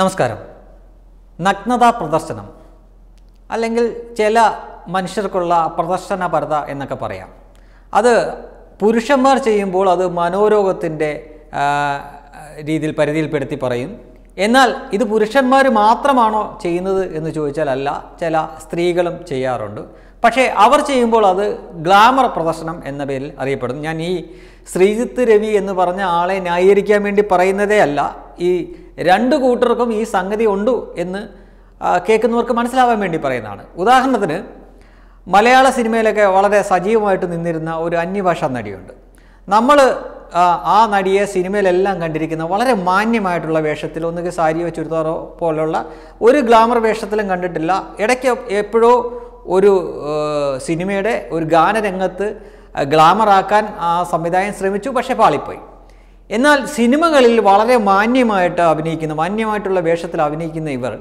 നമസ്കാരം നഗ്നതാ പ്രദർശനം അല്ലെങ്കിൽ ചില മനുഷ്യർക്കുള്ള പ്രദർശനപരത എന്നൊക്കെ പറയാം അത് പുരുഷന്മാർ ചെയ്യുമ്പോൾ അത് മനോരോഗത്തിൻ്റെ രീതിയിൽ പരിധിയിൽപ്പെടുത്തി പറയും എന്നാൽ ഇത് പുരുഷന്മാർ മാത്രമാണോ ചെയ്യുന്നത് എന്ന് ചോദിച്ചാൽ അല്ല ചില സ്ത്രീകളും ചെയ്യാറുണ്ട് പക്ഷേ അവർ ചെയ്യുമ്പോൾ അത് ഗ്ലാമർ പ്രദർശനം എന്ന പേരിൽ അറിയപ്പെടുന്നു ഞാൻ ഈ ശ്രീജിത്ത് രവി എന്ന് പറഞ്ഞ ആളെ ന്യായീകരിക്കാൻ വേണ്ടി പറയുന്നതേ അല്ല ഈ രണ്ട് കൂട്ടർക്കും ഈ സംഗതി ഉണ്ട് എന്ന് കേൾക്കുന്നവർക്ക് മനസ്സിലാവാൻ വേണ്ടി പറയുന്നതാണ് ഉദാഹരണത്തിന് മലയാള സിനിമയിലൊക്കെ വളരെ സജീവമായിട്ട് നിന്നിരുന്ന ഒരു അന്യഭാഷാ നടിയുണ്ട് നമ്മൾ ആ നടിയെ സിനിമയിലെല്ലാം കണ്ടിരിക്കുന്ന വളരെ മാന്യമായിട്ടുള്ള വേഷത്തിൽ ഒന്നുകിൽ സാരിയോ ചുരിദാറോ പോലുള്ള ഒരു ഗ്ലാമർ വേഷത്തിലും കണ്ടിട്ടില്ല ഇടയ്ക്ക് എപ്പോഴോ ഒരു സിനിമയുടെ ഒരു ഗാനരംഗത്ത് ഗ്ലാമറാക്കാൻ ആ സംവിധായകൻ ശ്രമിച്ചു പക്ഷേ പാളിപ്പോയി എന്നാൽ സിനിമകളിൽ വളരെ മാന്യമായിട്ട് അഭിനയിക്കുന്ന മാന്യമായിട്ടുള്ള വേഷത്തിൽ അഭിനയിക്കുന്ന ഇവർ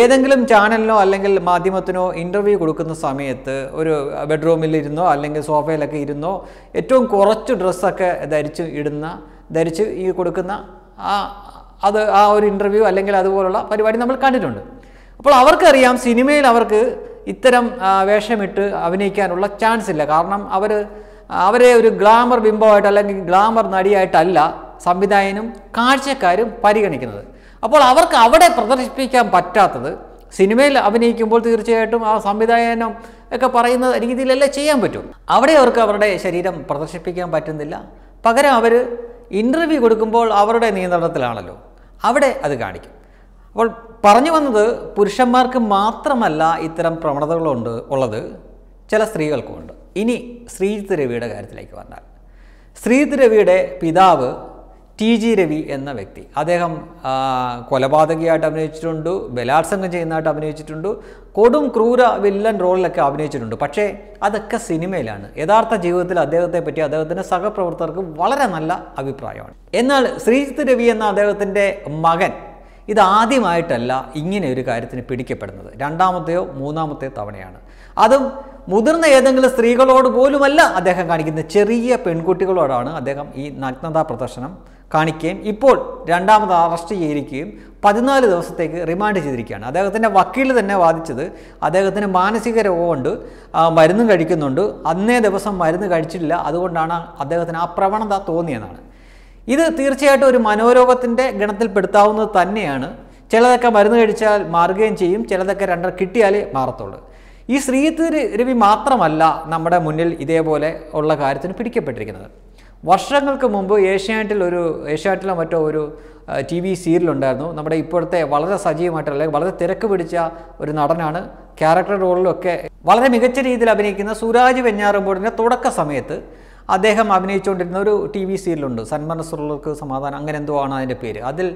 ഏതെങ്കിലും ചാനലിനോ അല്ലെങ്കിൽ മാധ്യമത്തിനോ ഇൻ്റർവ്യൂ കൊടുക്കുന്ന സമയത്ത് ഒരു ബെഡ്റൂമിൽ ഇരുന്നോ അല്ലെങ്കിൽ സോഫയിലൊക്കെ ഇരുന്നോ ഏറ്റവും കുറച്ച് ഡ്രസ്സൊക്കെ ധരിച്ച് ഇടുന്ന ധരിച്ച് ഈ കൊടുക്കുന്ന ആ അത് ആ ഒരു ഇൻ്റർവ്യൂ അല്ലെങ്കിൽ അതുപോലുള്ള പരിപാടി നമ്മൾ കണ്ടിട്ടുണ്ട് അപ്പോൾ അവർക്കറിയാം സിനിമയിൽ അവർക്ക് ഇത്തരം വേഷമിട്ട് അഭിനയിക്കാനുള്ള ചാൻസ് ഇല്ല കാരണം അവർ അവരെ ഒരു ഗ്ലാമർ ബിംബമായിട്ട് അല്ലെങ്കിൽ ഗ്ലാമർ നടിയായിട്ടല്ല സംവിധായകനും കാഴ്ചക്കാരും പരിഗണിക്കുന്നത് അപ്പോൾ അവർക്ക് അവിടെ പ്രദർശിപ്പിക്കാൻ പറ്റാത്തത് സിനിമയിൽ അഭിനയിക്കുമ്പോൾ തീർച്ചയായിട്ടും ആ സംവിധായകനും ഒക്കെ പറയുന്ന രീതിയിലല്ലേ ചെയ്യാൻ പറ്റും അവിടെ അവർക്ക് അവരുടെ ശരീരം പ്രദർശിപ്പിക്കാൻ പറ്റുന്നില്ല പകരം അവർ ഇൻ്റർവ്യൂ കൊടുക്കുമ്പോൾ അവരുടെ നിയന്ത്രണത്തിലാണല്ലോ അവിടെ അത് കാണിക്കും അപ്പോൾ പറഞ്ഞു വന്നത് പുരുഷന്മാർക്ക് മാത്രമല്ല ഇത്തരം പ്രവണതകളുണ്ട് ഉള്ളത് ചില സ്ത്രീകൾക്കുമുണ്ട് ഇനി ശ്രീജിത്ത് രവിയുടെ കാര്യത്തിലേക്ക് വന്നാൽ ശ്രീജിത്ത് രവിയുടെ പിതാവ് ടി ജി രവി എന്ന വ്യക്തി അദ്ദേഹം കൊലപാതകയായിട്ട് അഭിനയിച്ചിട്ടുണ്ട് ബലാത്സംഗം ചെയ്യുന്നതായിട്ട് അഭിനയിച്ചിട്ടുണ്ട് കൊടും ക്രൂര വില്ലൻ റോളിലൊക്കെ അഭിനയിച്ചിട്ടുണ്ട് പക്ഷേ അതൊക്കെ സിനിമയിലാണ് യഥാർത്ഥ ജീവിതത്തിൽ അദ്ദേഹത്തെ പറ്റി അദ്ദേഹത്തിൻ്റെ സഹപ്രവർത്തകർക്ക് വളരെ നല്ല അഭിപ്രായമാണ് എന്നാൽ ശ്രീജിത്ത് രവി എന്ന അദ്ദേഹത്തിൻ്റെ മകൻ ഇതാദ്യമായിട്ടല്ല ഇങ്ങനെ ഒരു കാര്യത്തിന് പിടിക്കപ്പെടുന്നത് രണ്ടാമത്തെയോ മൂന്നാമത്തെയോ തവണയാണ് അതും മുതിർന്ന ഏതെങ്കിലും സ്ത്രീകളോട് പോലുമല്ല അദ്ദേഹം കാണിക്കുന്നത് ചെറിയ പെൺകുട്ടികളോടാണ് അദ്ദേഹം ഈ നഗ്നതാ പ്രദർശനം കാണിക്കുകയും ഇപ്പോൾ രണ്ടാമത് അറസ്റ്റ് ചെയ്തിരിക്കുകയും പതിനാല് ദിവസത്തേക്ക് റിമാൻഡ് ചെയ്തിരിക്കുകയാണ് അദ്ദേഹത്തിൻ്റെ വക്കീൽ തന്നെ വാദിച്ചത് അദ്ദേഹത്തിന് മാനസിക രോഗമുണ്ട് മരുന്നും കഴിക്കുന്നുണ്ട് അന്നേ ദിവസം മരുന്ന് കഴിച്ചിട്ടില്ല അതുകൊണ്ടാണ് അദ്ദേഹത്തിന് ആ പ്രവണത തോന്നിയതാണ് ഇത് തീർച്ചയായിട്ടും ഒരു മനോരോഗത്തിൻ്റെ ഗണത്തിൽപ്പെടുത്താവുന്നത് തന്നെയാണ് ചിലതൊക്കെ മരുന്ന് കഴിച്ചാൽ മാറുകയും ചെയ്യും ചിലതൊക്കെ രണ്ടര കിട്ടിയാലേ മാറത്തുള്ളൂ ഈ ശ്രീജിത്ത് രവി മാത്രമല്ല നമ്മുടെ മുന്നിൽ ഇതേപോലെ ഉള്ള കാര്യത്തിന് പിടിക്കപ്പെട്ടിരിക്കുന്നത് വർഷങ്ങൾക്ക് മുമ്പ് ഏഷ്യാനെറ്റിൽ ഒരു ഏഷ്യാനെറ്റിലോ മറ്റോ ഒരു ടി വി സീരിയലുണ്ടായിരുന്നു നമ്മുടെ ഇപ്പോഴത്തെ വളരെ സജീവമായിട്ടുള്ള അല്ലെങ്കിൽ വളരെ തിരക്ക് പിടിച്ച ഒരു നടനാണ് ക്യാരക്ടർ റോളിലൊക്കെ വളരെ മികച്ച രീതിയിൽ അഭിനയിക്കുന്ന സുരാജ് വെഞ്ഞാറുമ്പോടിൻ്റെ തുടക്ക സമയത്ത് അദ്ദേഹം അഭിനയിച്ചുകൊണ്ടിരുന്ന ഒരു ടി വി സീരിയലുണ്ട് സന്മനസ്സുള്ളവർക്ക് സമാധാനം അങ്ങനെ എന്തോ ആണ് അതിൻ്റെ പേര് അതിൽ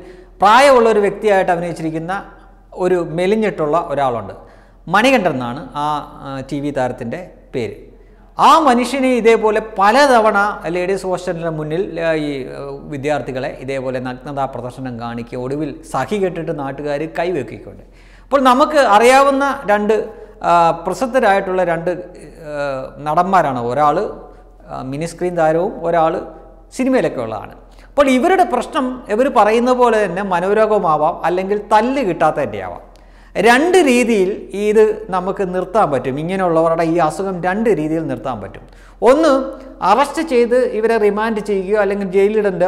പ്രായമുള്ള ഒരു വ്യക്തിയായിട്ട് അഭിനയിച്ചിരിക്കുന്ന ഒരു മെലിഞ്ഞിട്ടുള്ള ഒരാളുണ്ട് എന്നാണ് ആ ടി വി താരത്തിൻ്റെ പേര് ആ മനുഷ്യനെ ഇതേപോലെ പലതവണ ലേഡീസ് ഹോസ്റ്റലിന് മുന്നിൽ ഈ വിദ്യാർത്ഥികളെ ഇതേപോലെ നഗ്നതാ പ്രദർശനം കാണിക്കുക ഒടുവിൽ സഖി കെട്ടിട്ട് നാട്ടുകാർ കൈവെക്കിക്കൊണ്ട് അപ്പോൾ നമുക്ക് അറിയാവുന്ന രണ്ട് പ്രസിദ്ധരായിട്ടുള്ള രണ്ട് നടന്മാരാണ് ഒരാൾ മിനി സ്ക്രീൻ താരവും ഒരാൾ സിനിമയിലൊക്കെ ഉള്ളതാണ് അപ്പോൾ ഇവരുടെ പ്രശ്നം ഇവർ പറയുന്ന പോലെ തന്നെ മനോരോഗമാവാം അല്ലെങ്കിൽ തല്ല് കിട്ടാത്തതിൻ്റെ ആവാം രണ്ട് രീതിയിൽ ഇത് നമുക്ക് നിർത്താൻ പറ്റും ഇങ്ങനെയുള്ളവരുടെ ഈ അസുഖം രണ്ട് രീതിയിൽ നിർത്താൻ പറ്റും ഒന്ന് അറസ്റ്റ് ചെയ്ത് ഇവരെ റിമാൻഡ് ചെയ്യുകയോ അല്ലെങ്കിൽ ജയിലിടേണ്ട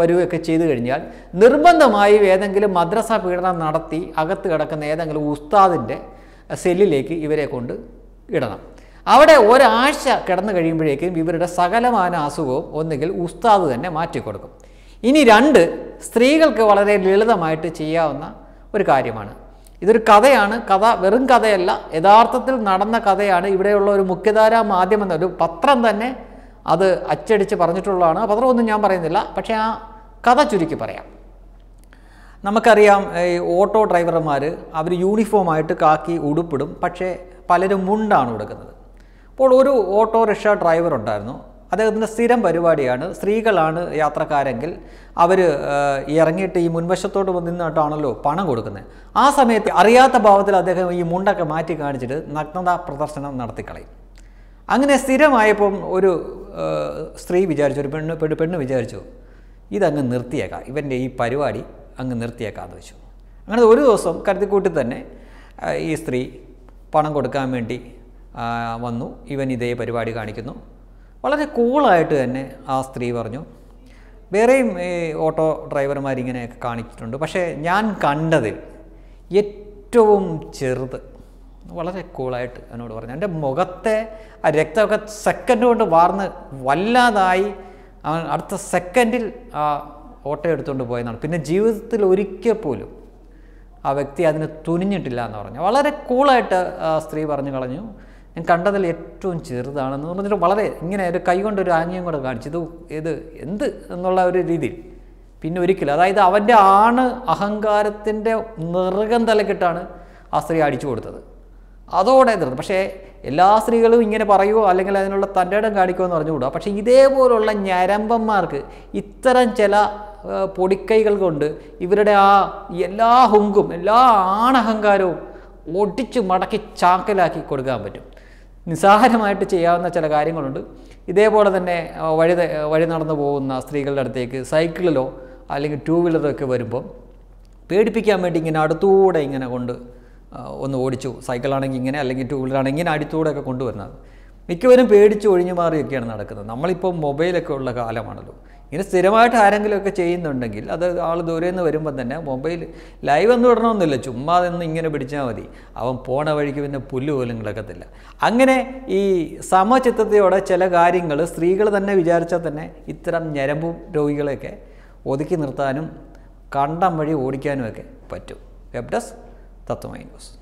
വരികയൊക്കെ ചെയ്തു കഴിഞ്ഞാൽ നിർബന്ധമായും ഏതെങ്കിലും മദ്രസ പീഡനം നടത്തി അകത്ത് കിടക്കുന്ന ഏതെങ്കിലും ഉസ്താദിൻ്റെ സെല്ലിലേക്ക് ഇവരെ കൊണ്ട് ഇടണം അവിടെ ഒരാഴ്ച കിടന്നു കഴിയുമ്പോഴേക്കും ഇവരുടെ സകലമാന അസുഖവും ഒന്നുകിൽ ഉസ്താദ് തന്നെ മാറ്റിക്കൊടുക്കും ഇനി രണ്ട് സ്ത്രീകൾക്ക് വളരെ ലളിതമായിട്ട് ചെയ്യാവുന്ന ഒരു കാര്യമാണ് ഇതൊരു കഥയാണ് കഥ വെറും കഥയല്ല യഥാർത്ഥത്തിൽ നടന്ന കഥയാണ് ഇവിടെയുള്ള ഒരു മുഖ്യധാരാ മാധ്യമം ഒരു പത്രം തന്നെ അത് അച്ചടിച്ച് പറഞ്ഞിട്ടുള്ളതാണ് പത്രമൊന്നും ഞാൻ പറയുന്നില്ല പക്ഷേ ആ കഥ ചുരുക്കി പറയാം നമുക്കറിയാം ഈ ഓട്ടോ ഡ്രൈവർമാർ അവർ യൂണിഫോമായിട്ട് കാക്കി ഉടുപ്പിടും പക്ഷേ പലരും മുണ്ടാണ് കൊടുക്കുന്നത് അപ്പോൾ ഒരു ഓട്ടോറിക്ഷ ഡ്രൈവർ ഉണ്ടായിരുന്നു അദ്ദേഹത്തിൻ്റെ സ്ഥിരം പരിപാടിയാണ് സ്ത്രീകളാണ് യാത്രക്കാരെങ്കിൽ അവർ ഇറങ്ങിയിട്ട് ഈ മുൻവശത്തോട്ട് നിന്നിട്ടാണല്ലോ പണം കൊടുക്കുന്നത് ആ സമയത്ത് അറിയാത്ത ഭാവത്തിൽ അദ്ദേഹം ഈ മുണ്ടൊക്കെ മാറ്റി കാണിച്ചിട്ട് നഗ്നത പ്രദർശനം നടത്തിക്കളയും അങ്ങനെ സ്ഥിരമായപ്പം ഒരു സ്ത്രീ വിചാരിച്ചു ഒരു പെണ്ണ് പെണ്ണ് പെണ്ണ് വിചാരിച്ചു ഇതങ്ങ് നിർത്തിയേക്കാം ഇവൻ്റെ ഈ പരിപാടി അങ്ങ് നിർത്തിയേക്കാന്ന് വെച്ചു അങ്ങനെ ഒരു ദിവസം കരുതിക്കൂട്ടി തന്നെ ഈ സ്ത്രീ പണം കൊടുക്കാൻ വേണ്ടി വന്നു ഇവൻ ഇതേ പരിപാടി കാണിക്കുന്നു വളരെ കൂളായിട്ട് തന്നെ ആ സ്ത്രീ പറഞ്ഞു വേറെയും ഈ ഓട്ടോ ഡ്രൈവർമാരിങ്ങനെയൊക്കെ കാണിച്ചിട്ടുണ്ട് പക്ഷേ ഞാൻ കണ്ടതിൽ ഏറ്റവും ചെറുത് വളരെ കൂളായിട്ട് എന്നോട് പറഞ്ഞു എൻ്റെ മുഖത്തെ ആ രക്തമൊക്കെ സെക്കൻഡ് കൊണ്ട് വാർന്ന് വല്ലാതായി അവൻ അടുത്ത സെക്കൻഡിൽ ആ ഓട്ടോ എടുത്തുകൊണ്ട് പോയെന്നാണ് പിന്നെ ജീവിതത്തിൽ ഒരിക്കൽ പോലും ആ വ്യക്തി അതിനെ തുനിഞ്ഞിട്ടില്ല എന്ന് പറഞ്ഞു വളരെ കൂളായിട്ട് സ്ത്രീ പറഞ്ഞു കളഞ്ഞു ഞാൻ കണ്ടതിൽ ഏറ്റവും ചെറുതാണെന്ന് പറഞ്ഞിട്ട് വളരെ ഇങ്ങനെ ഒരു കൈകൊണ്ട് ഒരു ആംഗ്യം കൂടെ കാണിച്ചു ഇത് ഇത് എന്ത് എന്നുള്ള ഒരു രീതിയിൽ പിന്നെ ഒരിക്കലും അതായത് അവൻ്റെ ആണ് അഹങ്കാരത്തിൻ്റെ നിറകം തലക്കിട്ടാണ് ആ സ്ത്രീ അടിച്ചു കൊടുത്തത് അതോടെ തീർന്നു പക്ഷേ എല്ലാ സ്ത്രീകളും ഇങ്ങനെ പറയുമോ അല്ലെങ്കിൽ അതിനുള്ള തൻ്റെ ഇടം കാണിക്കുമോ എന്ന് പറഞ്ഞുകൂടുക പക്ഷേ ഇതേപോലുള്ള ഞരമ്പന്മാർക്ക് ഇത്തരം ചില പൊടിക്കൈകൾ കൊണ്ട് ഇവരുടെ ആ എല്ലാ ഹുങ്കും എല്ലാ ആണഹങ്കാരവും ഒടിച്ച് മടക്കി ചാക്കലാക്കി കൊടുക്കാൻ പറ്റും നിസ്സാരമായിട്ട് ചെയ്യാവുന്ന ചില കാര്യങ്ങളുണ്ട് ഇതേപോലെ തന്നെ വഴി വഴി നടന്നു പോകുന്ന സ്ത്രീകളുടെ അടുത്തേക്ക് സൈക്കിളിലോ അല്ലെങ്കിൽ ടൂ വീലറോ ഒക്കെ വരുമ്പോൾ പേടിപ്പിക്കാൻ വേണ്ടി ഇങ്ങനെ അടുത്തൂടെ ഇങ്ങനെ കൊണ്ട് ഒന്ന് ഓടിച്ചു സൈക്കിളാണെങ്കിൽ ഇങ്ങനെ അല്ലെങ്കിൽ ടൂ വീലറാണെങ്കിൽ ഇങ്ങനെ അടുത്തൂടെ ഒക്കെ കൊണ്ടുവരുന്നത് മിക്കവരും പേടിച്ച് ഒഴിഞ്ഞു മാറിയൊക്കെയാണ് നടക്കുന്നത് നമ്മളിപ്പോൾ മൊബൈലൊക്കെ ഉള്ള കാലമാണല്ലോ ഇങ്ങനെ സ്ഥിരമായിട്ട് ആരെങ്കിലുമൊക്കെ ചെയ്യുന്നുണ്ടെങ്കിൽ അത് ആൾ ദൂരെ നിന്ന് വരുമ്പം തന്നെ മൊബൈൽ ലൈവ് എന്ന് പറഞ്ഞൊന്നുമില്ല ചുമ്മാ നിന്ന് ഇങ്ങനെ പിടിച്ചാൽ മതി അവൻ പോണ വഴിക്ക് പിന്നെ പുല്ല് പോലും കിടക്കത്തില്ല അങ്ങനെ ഈ സമചിത്തത്തോടെ ചില കാര്യങ്ങൾ സ്ത്രീകൾ തന്നെ വിചാരിച്ചാൽ തന്നെ ഇത്തരം ഞരമ്പു രോഗികളെയൊക്കെ ഒതുക്കി നിർത്താനും കണ്ടം വഴി ഓടിക്കാനുമൊക്കെ പറ്റും വെബ്ഡസ് ഡെസ്ക് തത്വമൈ ന്യൂസ്